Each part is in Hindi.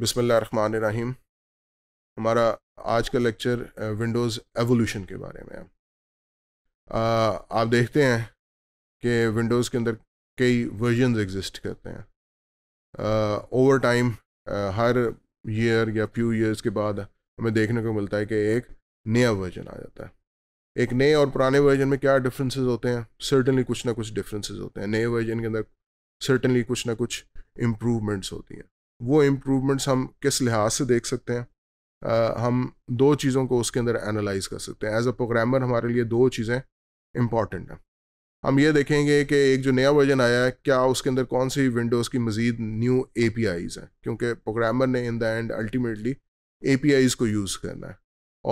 बिसमीम हमारा आज का लेक्चर विंडोज़ एवोल्यूशन के बारे में आप देखते हैं कि विंडोज़ के अंदर कई वर्जनज एग्जिस्ट करते हैं ओवर टाइम हर ईयर या फ्यू ईयर्स के बाद हमें देखने को मिलता है कि एक नया वर्जन आ जाता है एक नए और पुराने वर्जन में क्या डिफरेंसेस होते हैं सर्टनली कुछ ना कुछ डिफरेंसेस होते हैं नए वर्जन के अंदर सर्टनली कुछ ना कुछ इम्प्रूवमेंट्स होती हैं वो इम्प्रूवमेंट्स हम किस लिहाज से देख सकते हैं आ, हम दो चीज़ों को उसके अंदर एनालाइज कर सकते हैं एज अ प्रोग्रामर हमारे लिए दो चीज़ें इंपॉर्टेंट हैं हम ये देखेंगे कि एक जो नया वर्जन आया है क्या उसके अंदर कौन सी विंडोज़ की मज़ीद न्यू ए हैं क्योंकि प्रोग्रामर ने in the end ultimately A को यूज़ करना है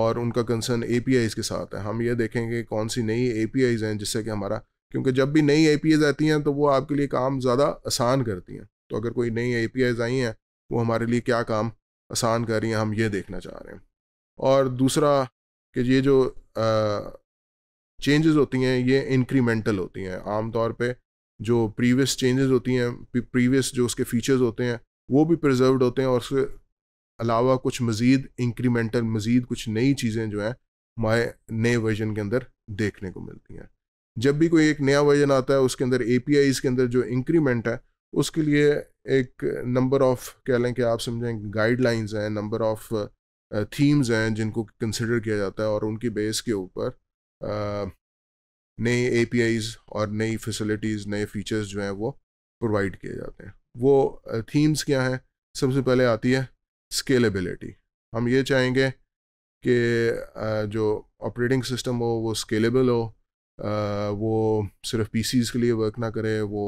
और उनका कंसर्न ए के साथ है हम ये देखेंगे कौन सी नई ए हैं जिससे कि हमारा क्योंकि जब भी नई ए आती हैं तो वो आपके लिए काम ज़्यादा आसान करती हैं तो अगर कोई नई ए आई हैं वो हमारे लिए क्या काम आसान कर रही हैं हम ये देखना चाह रहे हैं और दूसरा कि ये जो चेंजेस होती हैं ये इंक्रीमेंटल होती हैं आम तौर पे जो प्रीवियस चेंजेस होती हैं प्रीवियस जो उसके फीचर्स होते हैं वो भी प्रिजर्व्ड होते हैं और उसके अलावा कुछ मज़ीद इंक्रीमेंटल मज़ीद कुछ नई चीज़ें जो हैं हमारे नए वर्जन के अंदर देखने को मिलती हैं जब भी कोई एक नया वर्जन आता है उसके अंदर ए के अंदर जो इंक्रीमेंट है उसके लिए एक नंबर ऑफ कह लें कि आप समझें गाइडलाइंस हैं नंबर ऑफ थीम्स हैं जिनको कंसिडर किया जाता है और उनकी बेस के ऊपर नए ए और नई फैसिलिटीज़ नए फीचर्स जो हैं वो प्रोवाइड किए जाते हैं वो थीम्स क्या हैं सबसे पहले आती है स्केलेबिलिटी हम ये चाहेंगे कि जो ऑपरेटिंग सिस्टम हो वो स्केलेबल हो वो सिर्फ पीसीज के लिए वर्क ना करे वो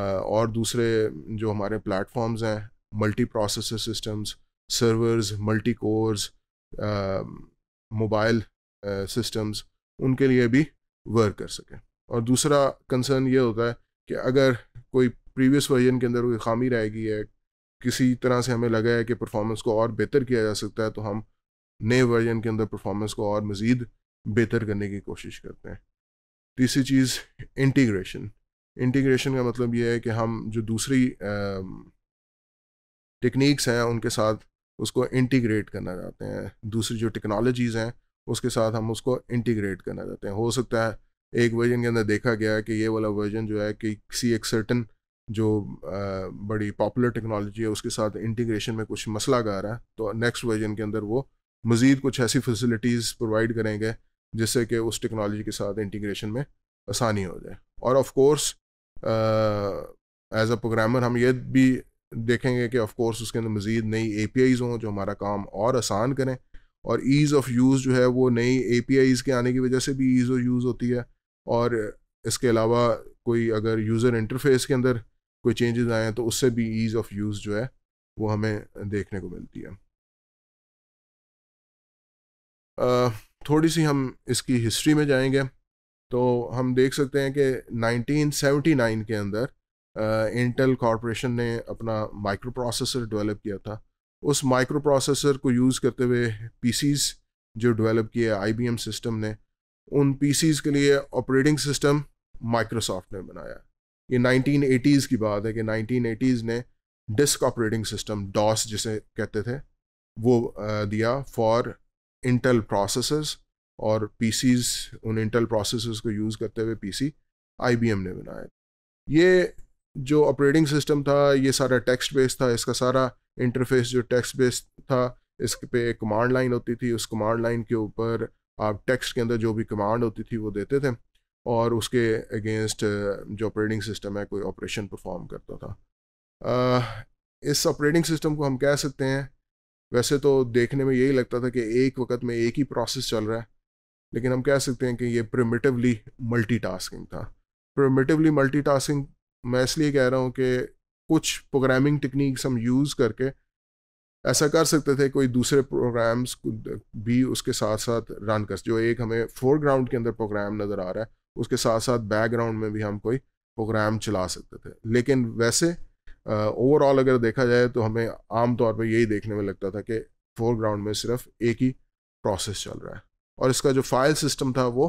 और दूसरे जो हमारे प्लेटफॉर्म्स हैं multi processor systems servers multi cores mobile systems उनके लिए भी वर्क कर सकें और दूसरा कंसर्न ये होता है कि अगर कोई प्रीवियस वर्जन के अंदर कोई खामी रह गई है किसी तरह से हमें लगा है कि परफॉर्मेंस को और बेहतर किया जा सकता है तो हम नए वर्जन के अंदर परफॉर्मेंस को और मज़ीद बेहतर करने की कोशिश करते हैं तीसरी चीज़ इंटीग्रेशन इंटीग्रेशन का मतलब ये है कि हम जो दूसरी टेक्निक्स हैं उनके साथ उसको इंटीग्रेट करना चाहते हैं दूसरी जो टेक्नोलॉजीज़ हैं उसके साथ हम उसको इंटीग्रेट करना चाहते हैं हो सकता है एक वर्जन के अंदर देखा गया है कि ये वाला वर्जन जो है कि किसी एक सर्टन जो बड़ी पॉपुलर टेक्नोलॉजी है उसके साथ इंटीग्रेशन में कुछ मसला गा रहा है तो नेक्स्ट वर्जन के अंदर वो मज़ीद कुछ ऐसी फैसिलिटीज़ प्रोवाइड करेंगे जिससे कि उस टेक्नोलॉजी के साथ इंटीग्रेशन में आसानी हो जाए और of course as a programmer हम ये भी देखेंगे कि ऑफ कोर्स उसके अंदर मज़ीद नई ए हों जो हमारा काम और आसान करें और ईज़ ऑफ यूज़ जो है वो नई ए के आने की वजह से भी ईज़ ऑफ यूज़ होती है और इसके अलावा कोई अगर यूज़र इंटरफेस के अंदर कोई चेंजेस आए हैं तो उससे भी ईज़ ऑफ यूज़ जो है वो हमें देखने को मिलती है थोड़ी सी हम इसकी हिस्ट्री में जाएंगे तो हम देख सकते हैं कि 1979 के अंदर इंटेल कॉरपोरेशन ने अपना माइक्रो प्रोसेसर डेवलप किया था उस माइक्रो प्रोसेसर को यूज़ करते हुए पीसीज जो डेवलप किए आईबीएम सिस्टम ने उन पीसीज के लिए ऑपरेटिंग सिस्टम माइक्रोसॉफ्ट ने बनाया ये 1980s की बात है कि 1980s ने डिस्क ऑपरेटिंग सिस्टम डॉस जिसे कहते थे वो दिया फॉर इंटेल प्रोसेसर्स और पी उन इंटेल प्रोसेसर्स को यूज़ करते हुए पी सी ने बनाया ये जो ऑपरेटिंग सिस्टम था ये सारा टेक्स्ट बेस्ड था इसका सारा इंटरफेस जो टेक्स्ट बेस्ड था इस पे कमांड लाइन होती थी उस कमांड लाइन के ऊपर आप टेक्स्ट के अंदर जो भी कमांड होती थी वो देते थे और उसके अगेंस्ट जो ऑपरेटिंग सिस्टम है कोई ऑपरेशन परफॉर्म करता था आ, इस ऑपरेटिंग सिस्टम को हम कह सकते हैं वैसे तो देखने में यही लगता था कि एक वक्त में एक ही प्रोसेस चल रहा है लेकिन हम कह सकते हैं कि ये मल्टी टास्किंग था मल्टी टास्किंग मैं इसलिए कह रहा हूँ कि कुछ प्रोग्रामिंग टेक्निक्स हम यूज़ करके ऐसा कर सकते थे कोई दूसरे प्रोग्राम्स भी उसके साथ साथ रन कर जो एक हमें फोरग्राउंड के अंदर प्रोग्राम नज़र आ रहा है उसके साथ साथ बैकग्राउंड में भी हम कोई प्रोग्राम चला सकते थे लेकिन वैसे ओवरऑल अगर देखा जाए तो हमें आमतौर पर यही देखने में लगता था कि फोरग्राउंड में सिर्फ एक ही प्रोसेस चल रहा है और इसका जो फाइल सिस्टम था वो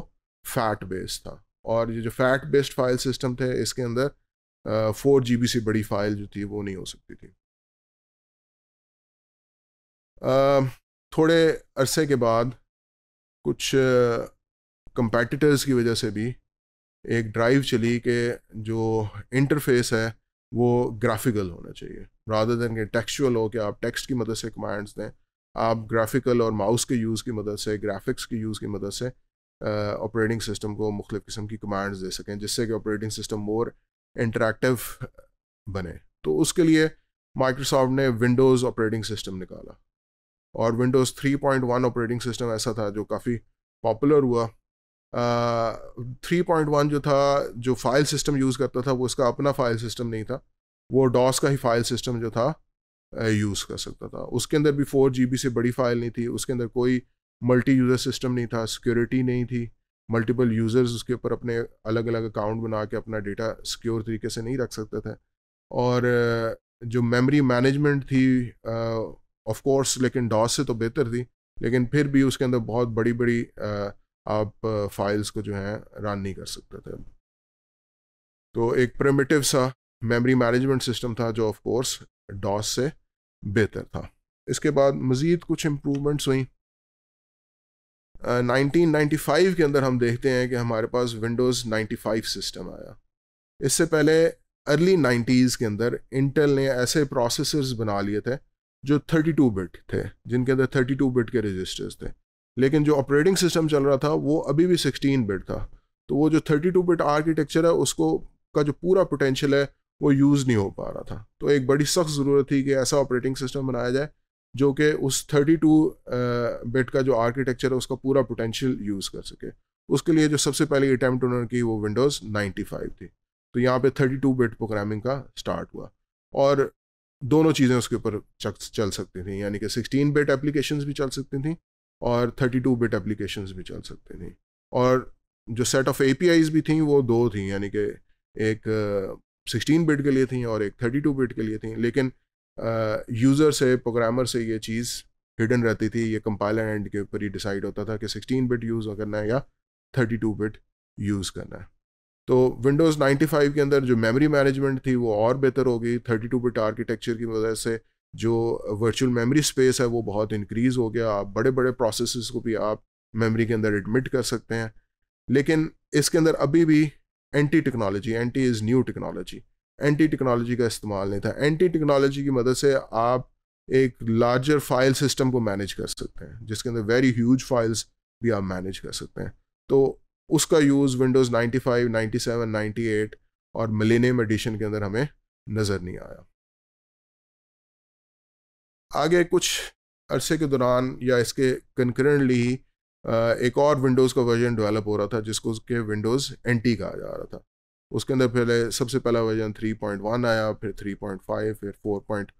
फैट बेस्ड था और ये जो फैट बेस्ड फाइल सिस्टम थे इसके अंदर फोर जी से बड़ी फाइल जो थी वो नहीं हो सकती थी आ, थोड़े अरसे के बाद कुछ कंपेटिटर्स की वजह से भी एक ड्राइव चली कि जो इंटरफेस है वो ग्राफिकल होना चाहिए रादर देन के टेक्सचुअल हो कि आप टेक्स्ट की मदद से कमांड्स दें आप ग्राफिकल और माउस के यूज़ की मदद से ग्राफिक्स की यूज़ की मदद से ऑपरेटिंग सिस्टम को मुख्तु किस्म की कमांड्स दे सकें जिससे कि ऑपरेटिंग सिस्टम मोर इंटरेक्टिव बने तो उसके लिए माइक्रोसॉफ्ट ने विंडोज़ ऑपरेटिंग सिस्टम निकाला और विंडोज़ 3.1 ऑपरेटिंग सिस्टम ऐसा था जो काफ़ी पॉपुलर हुआ थ्री पॉइंट वन जो था जो फाइल सिस्टम यूज़ करता था वो उसका अपना फाइल सिस्टम नहीं था वो डॉस का ही फाइल सिस्टम जो था यूज़ कर सकता था उसके अंदर भी फोर जी से बड़ी फाइल नहीं थी उसके अंदर कोई मल्टी यूज़र सिस्टम नहीं था सिक्योरिटी नहीं थी मल्टीपल यूज़र्स उसके ऊपर अपने अलग अलग अकाउंट बना के अपना डेटा सिक्योर तरीके से नहीं रख सकते थे और जो मेमोरी मैनेजमेंट थी ऑफ कोर्स लेकिन डॉस से तो बेहतर थी लेकिन फिर भी उसके अंदर बहुत बड़ी बड़ी आप फाइल्स को जो है रन नहीं कर सकते थे तो एक प्रमेटिव सा मेमोरी मैनेजमेंट सिस्टम था जो ऑफ कोर्स डॉस से बेहतर था इसके बाद मज़ीद कुछ इम्प्रूवमेंट्स हुई नाइनटीन नाइन्टी फाइव के अंदर हम देखते हैं कि हमारे पास विंडोज़ नाइन्टी फाइव सिस्टम आया इससे पहले अर्ली नाइन्टीज़ के अंदर इंटेल ने ऐसे प्रोसेसर्स बना लिए थे जो थर्टी टू बिट थे जिनके अंदर थर्टी टू बिट के रजिस्टर्स थे लेकिन जो ऑपरेटिंग सिस्टम चल रहा था वो अभी भी सिक्सटीन बिट था तो वो जो थर्टी टू बिट आर्किटेक्चर है उसको का जो पूरा पोटेंशियल है वो यूज़ नहीं हो पा रहा था तो एक बड़ी सख्त ज़रूरत थी कि ऐसा ऑपरेटिंग सिस्टम बनाया जाए जो कि उस 32 बिट का जो आर्किटेक्चर है उसका पूरा पोटेंशियल यूज़ कर सके उसके लिए जो सबसे पहले अटैम्प्ट उन्होंने की वो विंडोज़ 95 थी तो यहाँ पे 32 बिट प्रोग्रामिंग का स्टार्ट हुआ और दोनों चीज़ें उसके ऊपर चल सकती थी यानी कि 16 बिट एप्लीकेशन भी चल सकती थी और 32 बिट एप्लीकेशन भी चल सकती थी और जो सेट ऑफ ए भी थी वो दो थी यानी कि एक सिक्सटीन बिट के लिए थी और एक थर्टी टू बिट के लिए थी लेकिन यूज़र से प्रोग्रामर से ये चीज़ हिडन रहती थी ये कंपाइल एंड के ऊपर ही डिसाइड होता था कि सिक्सटीन बिट यूज़ करना है या थर्टी टू बिट यूज़ करना है तो विंडोज़ फाइव के अंदर जो मेमोरी मैनेजमेंट थी वो और बेहतर हो गई थर्टी टू बिट आर्किटेक्चर की वजह से जो वर्चुअल मेमोरी स्पेस है वो बहुत इंक्रीज़ हो गया आप बड़े बड़े प्रोसेस को भी आप मेमोरी के अंदर एडमिट कर सकते हैं लेकिन इसके अंदर अभी भी NT technology NT is new technology NT technology का इस्तेमाल नहीं था एंटी टेक्नोलॉजी की मदद से आप एक लार्जर फाइल सिस्टम को मैनेज कर सकते हैं जिसके अंदर वेरी ह्यूज फाइल्स भी आप मैनेज कर सकते हैं तो उसका यूज़ विंडोज़ 95, 97, 98 और मिलेनियम एडिशन के अंदर हमें नज़र नहीं आया आगे कुछ अरसे के दौरान या इसके कंकरेंटली एक और विंडोज़ का वर्जन डेवलप हो रहा था जिसको उसके विंडोज़ एन टी कहा जा रहा था उसके अंदर पहले सबसे पहला वर्जन 3.1 आया फिर 3.5 फिर 4.0 पॉइंट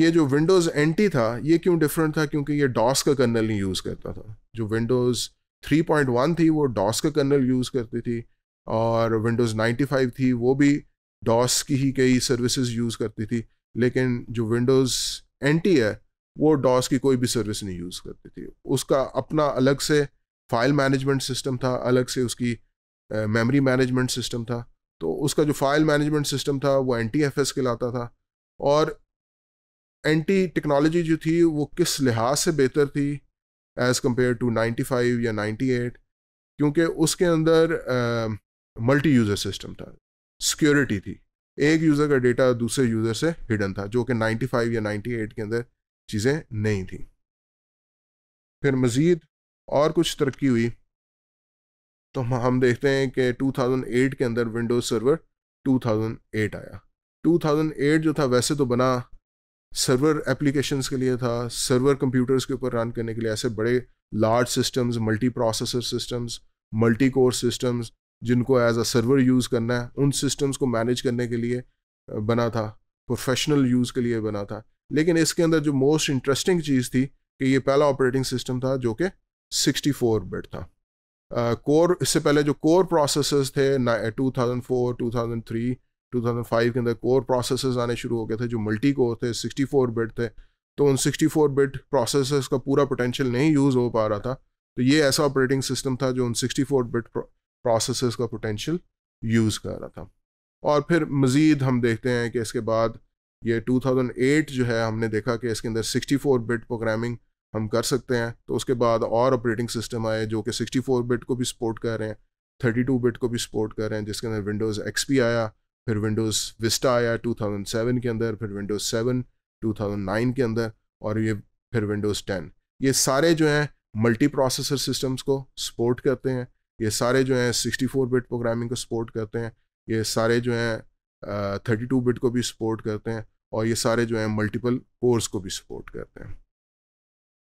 ये जो विंडोज़ एन टी था ये क्यों डिफरेंट था क्योंकि ये डॉस का कर्नल नहीं यूज़ करता था जो विंडोज़ 3.1 थी वो डॉस का कर्नल यूज़ करती थी और विंडोज़ 95 थी वो भी डॉस की ही कई सर्विसेज यूज़ करती थी लेकिन जो विंडोज़ एन टी है वो डॉस की कोई भी सर्विस नहीं यूज़ करती थी उसका अपना अलग से फाइल मैनेजमेंट सिस्टम था अलग से उसकी मेमोरी मैनेजमेंट सिस्टम था तो उसका जो फाइल मैनेजमेंट सिस्टम था वो एन टी एफ एस कहलाता था और एंटी टेक्नोलॉजी जो थी वो किस लिहाज से बेहतर थी एज़ कम्पेयर टू फाइव या एट क्योंकि उसके अंदर मल्टी यूज़र सिस्टम था सिक्योरिटी थी एक यूज़र का डेटा दूसरे यूज़र से हिडन था जो कि 95 या 98 के अंदर चीज़ें नहीं थी फिर मज़ीद और कुछ तरक्की हुई तो हम देखते हैं कि 2008 के अंदर विंडोज़ सर्वर 2008 आया 2008 जो था वैसे तो बना सर्वर एप्लीकेशंस के लिए था सर्वर कंप्यूटर्स के ऊपर रन करने के लिए ऐसे बड़े large systems multi processor systems multi core systems जिनको एज अ सर्वर यूज़ करना है उन सिस्टम्स को मैनेज करने के लिए बना था प्रोफेशनल यूज़ के लिए बना था लेकिन इसके अंदर जो मोस्ट इंटरेस्टिंग चीज़ थी कि ये पहला ऑपरेटिंग सिस्टम था जो कि 64 बिट था कोर uh, इससे पहले जो कोर प्रोसेसर्स थे 2004, 2003, 2005 के अंदर कोर प्रोसेसर्स आने शुरू हो गए थे जो मल्टी कोर थे 64 बिट थे तो उन 64 बिट प्रोसेसर्स का पूरा पोटेंशियल नहीं यूज़ हो पा रहा था तो ये ऐसा ऑपरेटिंग सिस्टम था जो उन 64 बिट प्रोसेसर्स का पोटेंशियल यूज़ कर रहा था और फिर मज़ीद हम देखते हैं कि इसके बाद ये 2008 जो है हमने देखा कि इसके अंदर 64 बिट प्रोग्रामिंग हम कर सकते हैं तो उसके बाद और ऑपरेटिंग सिस्टम आए जो कि 64 बिट को भी सपोर्ट कर रहे हैं 32 बिट को भी सपोर्ट कर रहे हैं जिसके अंदर विंडोज़ एक्सपी आया फिर विंडोज़ विस्टा आया 2007 के अंदर फिर विंडोज़ 7 2009 के अंदर और ये फिर विंडोज़ टेन ये सारे जो हैं मल्टी प्रोसेसर सिस्टम्स को सपोर्ट करते हैं ये सारे जो हैं सिक्सटी बिट प्रोग्रामिंग को सपोर्ट करते हैं ये सारे जो हैं थर्टी टू बिट को भी सपोर्ट करते हैं और ये सारे जो हैं मल्टीपल कोर्स को भी सपोर्ट करते हैं